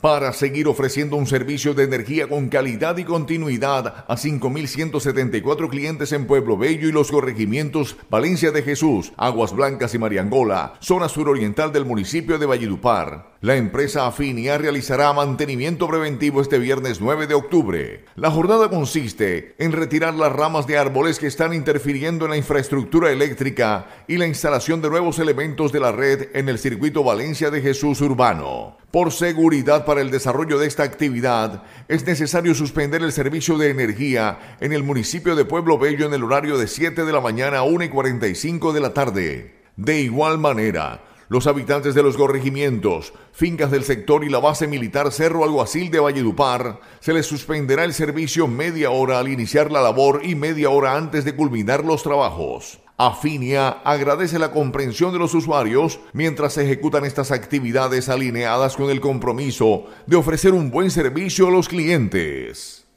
para seguir ofreciendo un servicio de energía con calidad y continuidad a 5.174 clientes en Pueblo Bello y los corregimientos Valencia de Jesús, Aguas Blancas y Mariangola, zona suroriental del municipio de Valledupar. La empresa Afinia realizará mantenimiento preventivo este viernes 9 de octubre. La jornada consiste en retirar las ramas de árboles que están interfiriendo en la infraestructura eléctrica y la instalación de nuevos elementos de la red en el circuito Valencia de Jesús Urbano. Por seguridad para el desarrollo de esta actividad, es necesario suspender el servicio de energía en el municipio de Pueblo Bello en el horario de 7 de la mañana a 1 y 45 de la tarde. De igual manera, los habitantes de los corregimientos, fincas del sector y la base militar Cerro Alguacil de Valledupar se les suspenderá el servicio media hora al iniciar la labor y media hora antes de culminar los trabajos. Afinia agradece la comprensión de los usuarios mientras se ejecutan estas actividades alineadas con el compromiso de ofrecer un buen servicio a los clientes.